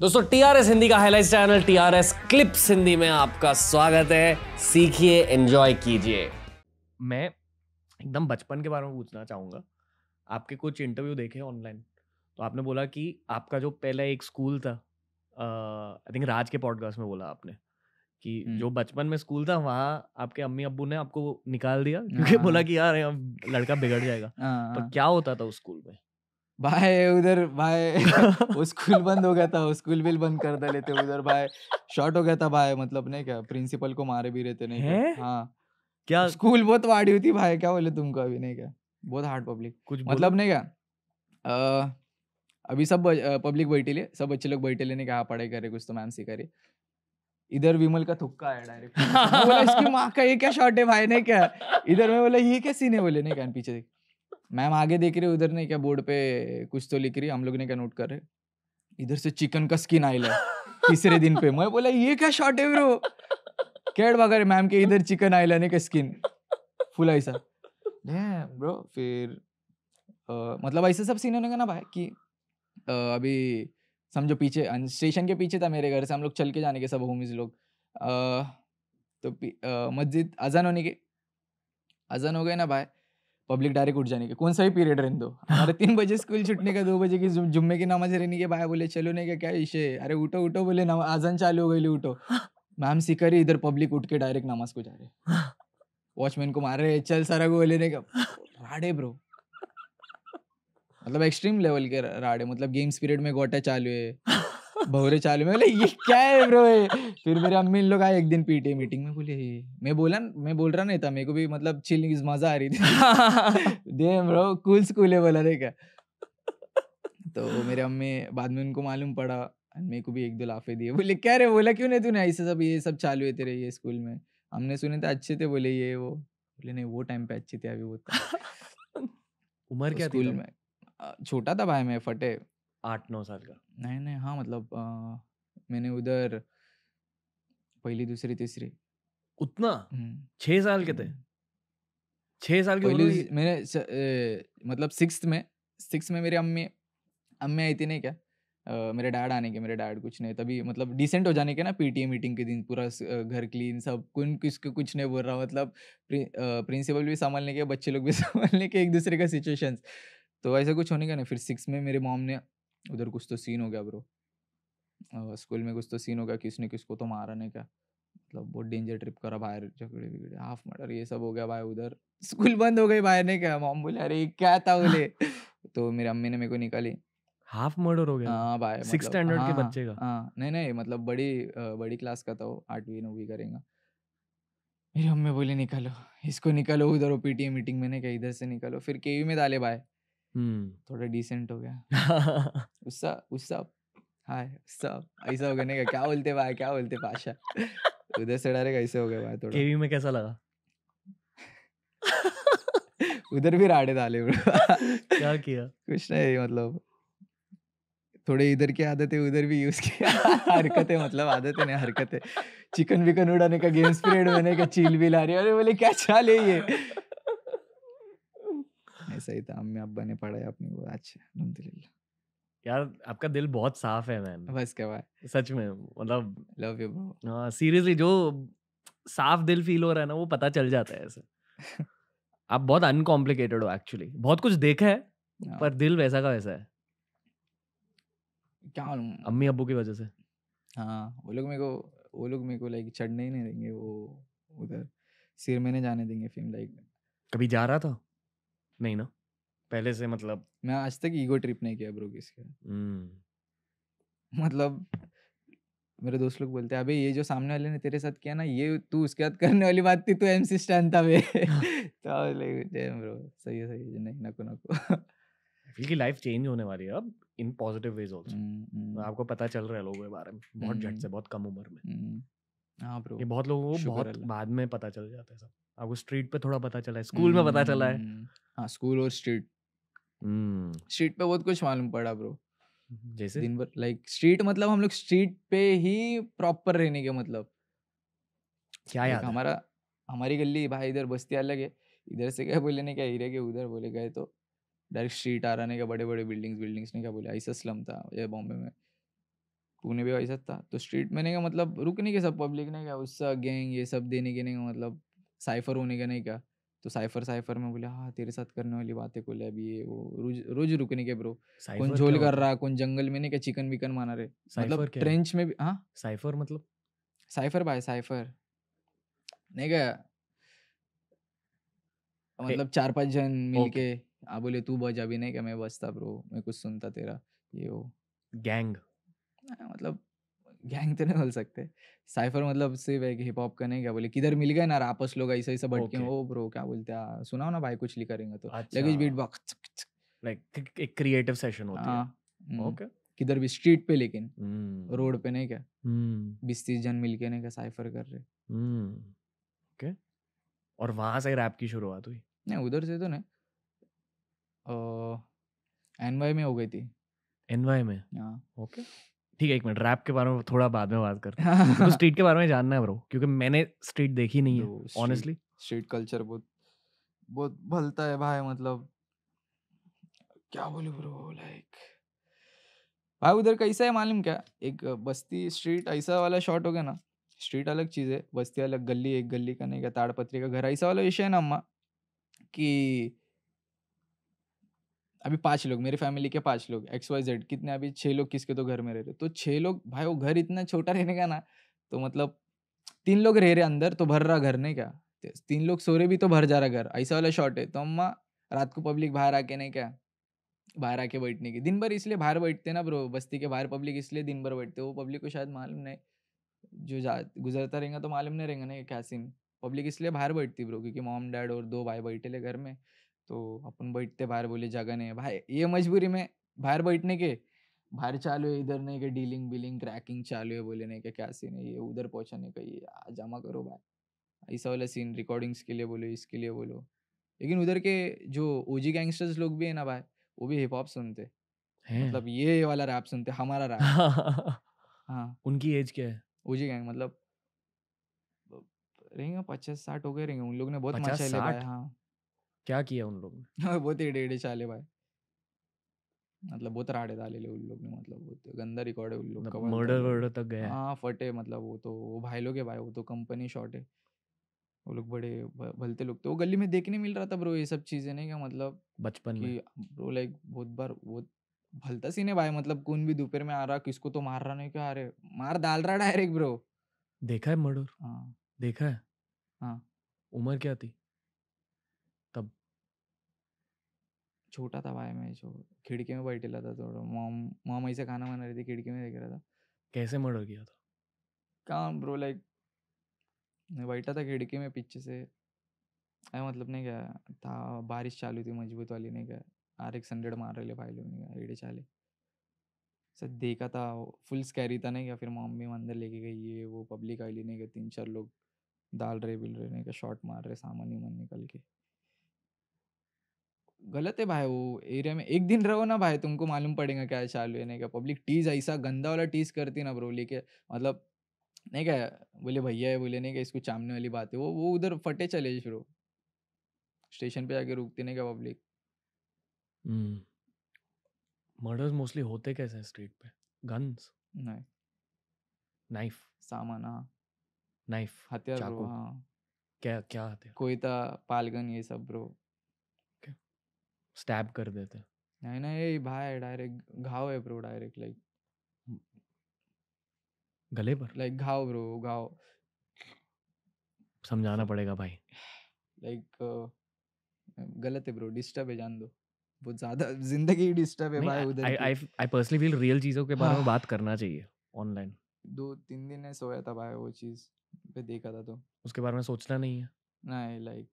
दोस्तों टीआरएस हिंदी का highlight channel TRS clips Hindi में आपका स्वागत है सीखिए एंजॉय कीजिए मैं एकदम बचपन के बारे में पूछना चाहूंगा आपके कुछ इंटरव्यू देखे ऑनलाइन तो आपने बोला कि आपका जो पहला एक स्कूल था आई थिंक राज के पॉडकास्ट में बोला आपने कि हम्म। जो बचपन में स्कूल था वहाँ आपके अम्मी अब्बू ने आपको निकाल दिया क्योंकि हाँ। बोला कि यार लड़का बिगड़ जाएगा हाँ। तो क्या होता था उस स्कूल में भाई उधर भाई वो स्कूल बंद हो गया था स्कूल बिल बंद कर दे लेते उधर भाई शॉर्ट हो गया था भाई मतलब नहीं क्या प्रिंसिपल को मारे भी रहते नहीं है? क्या? हाँ क्या स्कूल बहुत वाड़ी हुई थी भाई क्या बोले तुमको अभी नहीं क्या बहुत हार्ड पब्लिक कुछ मतलब नहीं क्या आ, अभी सब पब्लिक बैठे लिए सब बच्चे लोग बैठे लेने क्या हाँ, पढ़ाई करे कुछ तो मैम सिखा रही इधर विमल का थुक्का है डायरेक्ट बोला इसकी माँ का ये क्या शॉर्ट है भाई ने क्या इधर में बोला ये क्या सीन है बोले नहीं क्या पीछे देख मैम आगे देख रही उधर नहीं क्या बोर्ड पे कुछ तो लिख रही हम लोग ने क्या नोट कर रहे इधर से चिकन का स्किन आई तीसरे दिन पे मैं बोला ये क्या शॉट है ब्रो कैड भागा मैम के इधर चिकन आई लाने का स्किन फुल ऐसा ब्रो फिर आ, मतलब ऐसे सब सीन होने का ना भाई कि आ, अभी समझो पीछे स्टेशन के पीछे था मेरे घर से हम लोग चल के जाने के सब होमीज लोग आ, तो मस्जिद अजान होने के अजान हो गए ना भाई पब्लिक डायरेक्ट उठ जाने के कौन सा भी पीरियड रहने दो अरे तीन बजे स्कूल छुटने का दो बजे की जुम्मे की नमाज रहने के भाई बोले चलो नहीं क्या क्या इशे अरे उठो उठो बोले आजान चालू हो गई उठो मैम सिकरी इधर पब्लिक उठ के डायरेक्ट नमाज को जा रहे वॉचमैन को मार रहे चल सारा को लेने का राडे ब्रो मतलब एक्सट्रीम लेवल के राडे मतलब गेम्स पीरियड में गोटा चालू है भवरे चालू में बोले ये क्या है ब्रो ये फिर मेरे अम्मी इन लोग आए एक दिन पीटीए मीटिंग में बोले मैं बोला मैं बोल रहा नहीं था मेरे को भी मतलब चिलिंग मजा आ रही थी दे ब्रो कूल स्कूल है बोला देखा तो मेरे अम्मी बाद में उनको मालूम पड़ा मेरे को भी एक दो लाफे दिए बोले क्या रे बोला क्यों नहीं तूने ऐसे सब ये सब चालू है तेरे ये स्कूल में हमने सुने थे अच्छे थे बोले ये वो बोले नहीं वो टाइम पे अच्छे थे अभी वो तो उम्र तो क्या स्कूल में छोटा था भाई मैं फटे आठ नौ साल का नहीं नहीं हाँ मतलब आ, मैंने उधर पहली दूसरी तीसरी उतना हम्म। छह साल के थे हम्म। छः साल के पहली मैंने ए, मतलब सिक्स में सिक्स में मेरी अम्मी अम्मी आई थी नहीं क्या Uh, मेरे डैड आने के मेरे डैड कुछ नहीं तभी मतलब डिसेंट हो जाने के ना पीटीए मीटिंग के दिन पूरा घर क्लीन सब कोई किसके कुछ नहीं बोल रहा मतलब प्रि, प्रिंसिपल भी संभालने के बच्चे लोग भी संभालने के एक दूसरे का सिचुएशंस तो ऐसा कुछ होने का नहीं फिर सिक्स में मेरे मॉम ने उधर कुछ तो सीन हो गया ब्रो स्कूल में कुछ तो सीन हो गया किसने किसको तो मारा नहीं क्या मतलब बहुत डेंजर ट्रिप करा बाहर झगड़े बिगड़े हाफ मर्डर ये सब हो गया भाई उधर स्कूल बंद हो गई बाहर ने क्या मॉम बोले अरे क्या था बोले तो मेरी अम्मी ने मेरे को निकाली हाफ मर्डर हो गया हाँ भाई सिक्स मतलब स्टैंडर्ड के हाँ, बच्चे का हाँ नहीं नहीं मतलब बड़ी बड़ी क्लास का था वो आठवीं नौवीं करेंगे मेरी अम्मी बोले निकालो इसको निकालो उधर ओ पीटीए मीटिंग में ने कहा इधर से निकालो फिर केवी में डाले भाई हम्म। थोड़ा डिसेंट हो गया उसका उसका हाय सब ऐसा हो गया क्या बोलते भाई क्या बोलते पाशा उधर से डायरेक्ट ऐसे हो गया भाई थोड़ा केवी में कैसा लगा उधर भी राड़े डाले क्या किया कुछ नहीं मतलब थोड़े इधर की आदतें उधर भी यूज किया हरकतें मतलब आदतें नहीं हरकतें चिकन विकन उड़ाने का गेम्स पीरियड मैंने का चील भी ला रही है अरे बोले क्या चाल है ये सही था अम्मी अब्बा ने पढ़ाया अपने को अच्छा अलहमदिल्ला यार आपका दिल बहुत साफ है मैन बस क्या भाई सच में मतलब लव यू ब्रो सीरियसली जो साफ दिल फील हो रहा है ना वो पता चल जाता है ऐसे आप बहुत अनकॉम्प्लिकेटेड हो एक्चुअली बहुत कुछ देखा है no. हाँ। पर दिल वैसा का वैसा है क्या मालूम अम्मी अब्बू की वजह से हाँ वो लोग मेरे को वो लोग मेरे को लाइक चढ़ने ही नहीं देंगे वो उधर सिर में नहीं जाने देंगे फिल्म लाइक कभी जा रहा था नहीं ना पहले से मतलब मैं आज तक ईगो ट्रिप नहीं किया ब्रो किसी का हम्म। मतलब मेरे दोस्त लोग बोलते हैं अबे ये जो सामने वाले ने तेरे साथ किया ना ये तू उसके साथ करने वाली बात थी तू एम सी स्टैंड था बे तो ब्रो सही है सही है नहीं नको नको फील की लाइफ चेंज होने वाली है अब इन पॉजिटिव वेज आल्सो आपको पता चल रहा है लोगों के बारे में बहुत झट से हम्म। बहुत कम उम्र में हम्म। हाँ ब्रो ये बहुत लोगों को बहुत बाद में पता चल जाता है सब आपको स्ट्रीट पे थोड़ा पता चला है स्कूल में पता चला है हाँ स्कूल और स्ट्रीट हम्म। स्ट्रीट पे बहुत कुछ मालूम पड़ा ब्रो हम्म, जैसे दिन भर लाइक स्ट्रीट मतलब हम लोग स्ट्रीट पे ही प्रॉपर रहने के मतलब क्या याद हमारा हमारी गली भाई इधर बस्ती अलग है इधर से क्या बोले ने क्या हीरे के उधर बोले गए तो डायरेक्ट स्ट्रीट आ रहा ने क्या बड़े बड़े बिल्डिंग्स बिल्डिंग्स ने क्या बोले ऐसा स्लम था ये बॉम्बे में पुणे भी वैसा था तो स्ट्रीट में नहीं का मतलब रुकने के सब पब्लिक ने क्या उसका गैंग ये सब देने के नहीं का मतलब साइफर होने का नहीं क्या तो साइफर साइफर में बोले हाँ तेरे साथ करने वाली बातें बोले अभी ये वो रोज रोज रुकने के ब्रो कौन झोल कर रहा कौन जंगल में नहीं क्या चिकन विकन माना रहे मतलब ट्रेंच में भी हाँ साइफर मतलब साइफर भाई साइफर नहीं क्या मतलब चार पांच जन मिलके आ हाँ, बोले तू बज अभी नहीं क्या मैं बजता ब्रो मैं कुछ सुनता तेरा ये वो गैंग हाँ, मतलब गैंग तो नहीं बोल सकते साइफर मतलब सिर्फ एक हिप हॉप का नहीं क्या बोले किधर मिल गए ना आपस लोग ऐसे ऐसे बट के ओ ब्रो क्या बोलते हैं सुनाओ ना भाई कुछ लिखा रहेंगे तो अच्छा। लगेज बीट बॉक्स लाइक एक क्रिएटिव सेशन होता है हाँ, हम्म। ओके किधर भी स्ट्रीट पे लेकिन हम्म। रोड पे नहीं क्या हम्म। बीस तीस जन मिलके नहीं क्या साइफर कर रहे ओके और वहां से रैप की शुरुआत हुई नहीं उधर से तो नहीं एनवाई में हो गई थी एनवाई में हाँ ओके okay. ठीक है एक मिनट रैप के बारे में थोड़ा बाद में बात करते हैं तो स्ट्रीट के बारे में जानना है ब्रो क्योंकि मैंने स्ट्रीट देखी नहीं है ऑनेस्टली स्ट्रीट कल्चर बहुत बहुत भलता है भाई मतलब क्या बोलूं ब्रो लाइक भाई उधर कैसा है मालूम क्या एक बस्ती स्ट्रीट ऐसा वाला शॉट हो गया ना स्ट्रीट अलग चीज़ है बस्ती अलग गली एक गली का नहीं क्या ताड़पत्री का घर ऐसा वाला विषय है ना अम्मा कि अभी पाँच लोग मेरे फैमिली के पाँच लोग एक्स वाई जेड कितने अभी छः लोग किसके तो घर में रह रहे तो छह लोग भाई वो घर इतना छोटा रहने का ना तो मतलब तीन लोग रह रहे अंदर तो भर रहा घर नहीं क्या तीन लोग सो रहे भी तो भर जा रहा घर ऐसा वाला शॉर्ट है तो अम्मा रात को पब्लिक बाहर आके नहीं क्या बाहर आके बैठने की दिन भर इसलिए बाहर बैठते ना ब्रो बस्ती के बाहर पब्लिक इसलिए दिन भर बैठते वो पब्लिक को शायद मालूम नहीं जो जा गुजरता रहेगा तो मालूम नहीं रहेगा ना क्या सीन पब्लिक इसलिए बाहर बैठती ब्रो क्योंकि मॉम डैड और दो भाई बैठे ले घर में तो अपन बैठते बाहर बोले जगह नहीं है भाई ये मजबूरी में बाहर बैठने के बाहर चालू है इधर नहीं के डीलिंग बिलिंग क्रैकिंग चालू है बोले नहीं के क्या सीन है ये उधर पहुंचाने का ये जमा करो भाई ऐसा वाला सीन रिकॉर्डिंग्स के लिए बोलो इसके लिए बोलो लेकिन उधर के जो ओजी गैंगस्टर्स लोग भी है ना भाई वो भी हिप हॉप सुनते मतलब ये वाला रैप सुनते हमारा रैप हाँ उनकी एज क्या है ओजी गैंग मतलब रहेंगे पचास साठ हो गए रहेंगे उन लोग ने बहुत मचा लिया हाँ क्या किया उन लोग ने बहुत एडे एडे चाले भाई मतलब बहुत तो राड़े डाले ले उन लोग ने मतलब बहुत तो गंदा रिकॉर्ड है उन लोग का मतलब मर्डर मतलब वर्डर तक गया हाँ फटे मतलब वो तो वो भाई लोग है भाई वो तो कंपनी शॉट है वो लोग बड़े भलते लोग थे वो गली में देखने मिल रहा था ब्रो ये सब चीज़ें नहीं क्या मतलब बचपन में ब्रो लाइक बहुत बार वो भलता सीन है भाई मतलब कौन भी दोपहर में आ रहा किसको तो मार रहा नहीं क्या अरे मार डाल रहा डायरेक्ट ब्रो देखा है मर्डर हाँ देखा है हाँ उम्र क्या थी छोटा था भाई मैं जो खिड़की में बैठे था थोड़ा मोम मोम ऐसे खाना बना रही थी खिड़की में देख रहा था कैसे मर्डर किया था काम ब्रो लाइक मैं बैठा था खिड़की में पीछे से अरे मतलब नहीं क्या था बारिश चालू थी मजबूत वाली नहीं क्या आर एक्स हंड्रेड मार रहे भाई लोग नहीं एडे चाले सर देखा था फुल स्कैरी था नहीं क्या फिर मम्मी अंदर लेके गई है वो पब्लिक आई ली नहीं क्या तीन चार लोग डाल रहे बिल रहे नहीं क्या शॉट मार रहे सामान वामान निकल के गलत है भाई वो एरिया में एक दिन रहो ना भाई तुमको मालूम पड़ेगा क्या चालू है नहीं क्या पब्लिक टीज ऐसा गंदा वाला टीज करती ना ब्रो लेके मतलब नहीं क्या बोले भैया है बोले नहीं क्या इसको चामने वाली बात है वो वो उधर फटे चले शुरू स्टेशन पे जाके रुकती नहीं क्या public hmm. Murders hmm. Mostly होते कैसे हैं स्ट्रीट पे गन्स नहीं नाइफ सामान हाँ। नाइफ हथियार हाँ। क्या क्या हथियार कोई था पालगन ये सब ब्रो स्टैब कर देते नहीं ना ये भाई डायरेक्ट घाव है ब्रो डायरेक्ट लाइक गले पर लाइक घाव ब्रो घाव समझाना पड़ेगा भाई लाइक गलत है ब्रो डिस्टर्ब है जान दो बहुत ज्यादा जिंदगी ही डिस्टर्ब है भाई उधर I I personally feel real चीजों के बारे में बात हाँ। करना चाहिए ऑनलाइन दो तीन दिन है सोया था भाई वो चीज पे देखा था तो उसके बारे में सोचना नहीं है नहीं लाइक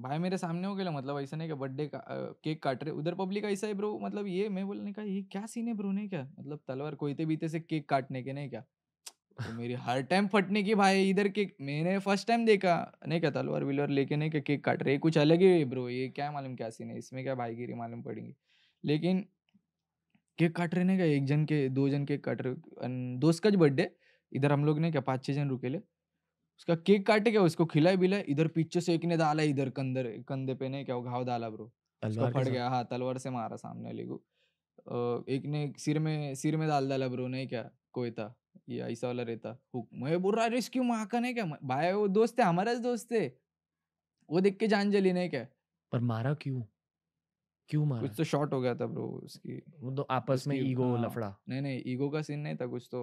भाई मेरे सामने हो गया मतलब ऐसा नहीं कि बर्थडे का केक काट रहे उधर पब्लिक ऐसा है ब्रो मतलब ये मैं बोलने का ये क्या सीन है ब्रो ने क्या मतलब तलवार कोईते बीते से केक काटने के नहीं क्या तो मेरी हर टाइम फटने की भाई इधर केक मैंने फर्स्ट टाइम देखा नहीं क्या तलवार विलवार लेके नहीं क्या केक काट रहे कुछ अलग ही ब्रो ये क्या मालूम क्या सीन है इसमें क्या भाईगिरी मालूम पड़ेंगी लेकिन केक काट रहे ना क्या एक जन के दो जन केक काट रहे दोस्त का बर्थडे इधर हम लोग ने क्या पाँच छः जन रुकेले उसका केक काटे क्या उसको खिलाए बिलाए इधर पीछे से एक ने डाला इधर कंधे कंधे पे ने क्या घाव डाला ब्रो उसको फट गया हाँ तलवार से मारा सामने वाले को एक ने सिर में सिर में डाल डाला ब्रो नहीं क्या कोई था ये ऐसा वाला रहता हुक मैं बोल रहा रिस्क क्यों मार का नहीं क्या भाई वो दोस्त है हमारा दोस्त है वो देख के जान जली नहीं क्या पर मारा क्यों क्यों मारा कुछ तो शॉट हो गया था ब्रो उसकी वो तो आपस में ईगो हाँ, लफड़ा नहीं नहीं ईगो का सीन नहीं था कुछ तो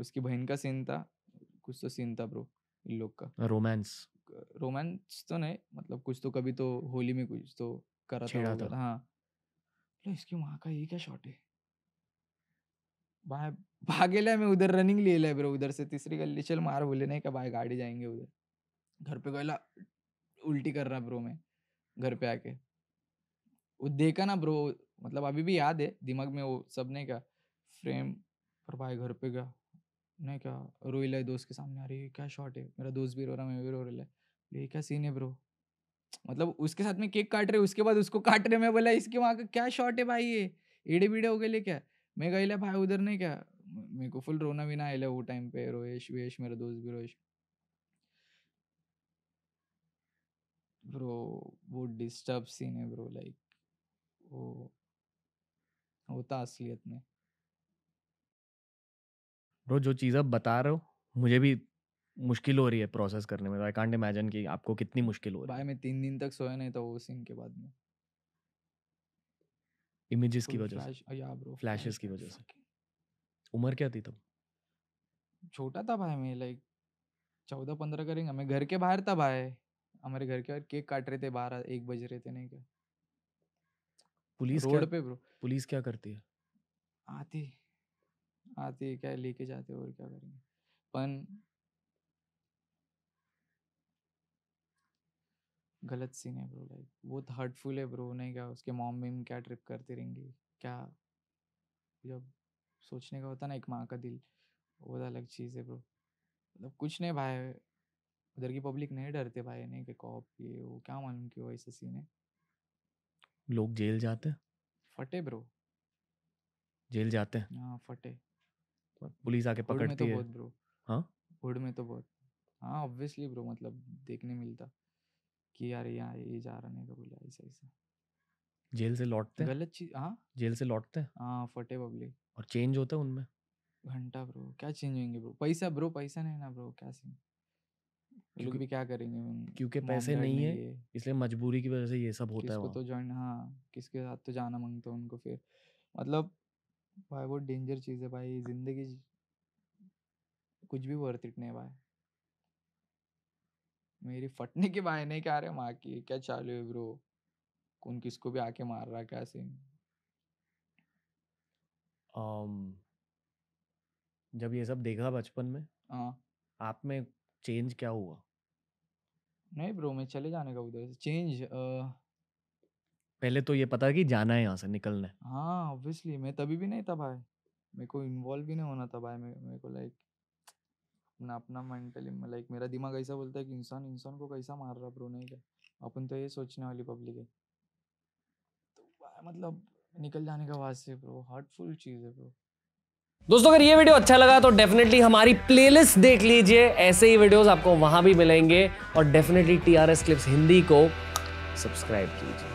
उसकी बहन का सीन था कुछ तो सीन था ब्रो इन लोग का रोमांस रोमांस तो नहीं मतलब कुछ तो कभी तो होली में कुछ तो करा था, था हाँ तो इसकी माँ का ये क्या शॉट है बाय भागेला मैं उधर रनिंग ले लिया ब्रो उधर से तीसरी गली चल मार बोले नहीं क्या भाई गाड़ी जाएंगे उधर घर पे गला उल्टी कर रहा ब्रो मैं घर पे आके वो देखा ना ब्रो मतलब अभी भी याद है दिमाग में वो सबने का फ्रेम पर भाई घर पे गया मैं क्या रोई लाई दोस्त के सामने अरे ये क्या शॉट है मेरा दोस्त भी रो रहा मैं भी रो रहा है ये क्या सीन है ब्रो मतलब उसके साथ में केक काट रहे उसके बाद उसको काट रहे मैं बोला इसके वहाँ का क्या शॉट है भाई ये एड़े बीड़े हो गए ले क्या मैं गई ला भाई उधर नहीं क्या मेरे को फुल रोना भी ना आए वो टाइम पे रोएश वेश मेरा दोस्त भी रोएश ब्रो वो डिस्टर्ब सीन है ब्रो लाइक वो होता असलियत में ब्रो जो चीज़ आप बता रहे हो मुझे भी मुश्किल हो रही है प्रोसेस करने में तो आई कांट इमेजिन कि आपको कितनी मुश्किल हो रही है भाई मैं तीन दिन तक सोया नहीं था वो सीन के बाद में इमेजेस की वजह से या ब्रो फ्लैशेस की वजह से उम्र क्या थी तब छोटा था भाई मैं लाइक चौदह पंद्रह करेंगे मैं घर के बाहर था भाई हमारे घर के बाहर केक काट रहे थे बारह एक बज रहे थे नहीं क्या पुलिस रोड पे ब्रो पुलिस क्या करती है आती आते क्या लेके जाते और क्या करेंगे पन गलत सीन है ब्रो लाइक बहुत हर्टफुल है ब्रो नहीं क्या उसके मॉम में क्या ट्रिप करती रहेंगी क्या जब सोचने का होता ना एक माँ का दिल वो अलग चीज़ है ब्रो मतलब कुछ नहीं भाई उधर की पब्लिक नहीं डरते भाई नहीं कि कॉप ये वो क्या मालूम क्यों ऐसे सीन है लोग जेल जाते फटे ब्रो जेल जाते हैं हाँ फटे पुलिस आके तो पकड़ती है हाँ हुड में तो बहुत हाँ ऑब्वियसली ब्रो मतलब देखने मिलता कि यार यहाँ ये जा रहा नहीं तो बोला ऐसा ऐसा जेल से लौटते गलत चीज हाँ जेल से लौटते हाँ फटे बबले और चेंज होता है उनमें घंटा ब्रो क्या चेंज होंगे ब्रो पैसा ब्रो पैसा नहीं ना ब्रो क्या सीन लोग भी क्या करेंगे क्योंकि पैसे नहीं है इसलिए मजबूरी की वजह से ये सब होता है तो ज्वाइन हाँ किसके साथ तो जाना मांगते हैं उनको फिर मतलब भाई बहुत डेंजर चीज़ है भाई ज़िंदगी कुछ भी वर्थ इट नहीं भाई मेरी फटने के नहीं क्या रहे माँ की क्या चालू है ब्रो कौन किसको भी आके मार रहा क्या सीन um, जब ये सब देखा बचपन में हाँ आप में चेंज क्या हुआ नहीं ब्रो मैं चले जाने का उधर से चेंज पहले तो ये पता कि जाना है यहाँ से निकलना है हाँ ऑब्वियसली मैं तभी भी नहीं था भाई मेरे को इन्वॉल्व भी नहीं होना था भाई मेरे मेरे को लाइक अपना अपना मेंटली लाइक मेरा दिमाग ऐसा बोलता है कि इंसान इंसान को कैसा मार रहा ब्रो नहीं क्या अपन तो ये सोचने वाली पब्लिक है तो मतलब निकल जाने का वहाँ से ब्रो हार्टफुल चीज़ है ब्रो दोस्तों अगर ये वीडियो अच्छा लगा तो डेफिनेटली हमारी प्लेलिस्ट देख लीजिए ऐसे ही वीडियोस आपको वहां भी मिलेंगे और डेफिनेटली टीआरएस क्लिप्स हिंदी को सब्सक्राइब कीजिए